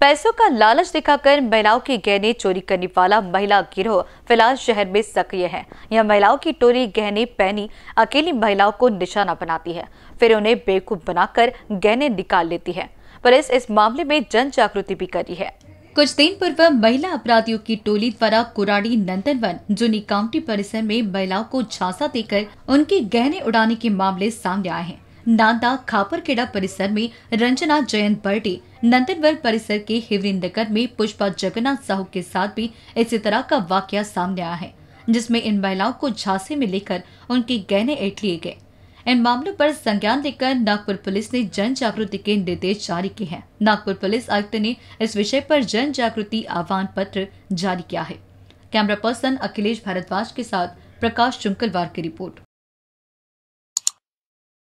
पैसों का लालच दिखाकर महिलाओं के गहने चोरी करने वाला महिला गिरोह फिलहाल शहर में सक्रिय है यह महिलाओं की टोली गहने पहनी अकेली महिलाओं को निशाना बनाती है फिर उन्हें बेवकूफ बनाकर गहने निकाल लेती है पुलिस इस मामले में जन जागृति भी करी है कुछ दिन पूर्व महिला अपराधियों की टोली द्वारा कुराड़ी नंदनवन जुनी काउंटी परिसर में महिलाओं को झांसा देकर उनके गहने उड़ाने के मामले सामने आए हैं नांदा खापरखेड़ा परिसर में रंजना जयंत बर्डे नंदनवर परिसर के हिवरी नगर में पुष्पा जगन्नाथ साहू के साथ भी इसी तरह का वाक्य सामने आया है जिसमें इन महिलाओं को झांसे में लेकर उनके गहने एट लिए गए इन मामलों पर संज्ञान लेकर नागपुर पुलिस ने जन जागृति के निर्देश जारी किए हैं नागपुर पुलिस आयुक्त ने इस विषय पर जन जागृति आह्वान पत्र जारी किया है कैमरा पर्सन अखिलेश भारद्वाज के साथ प्रकाश चुंकलवार की रिपोर्ट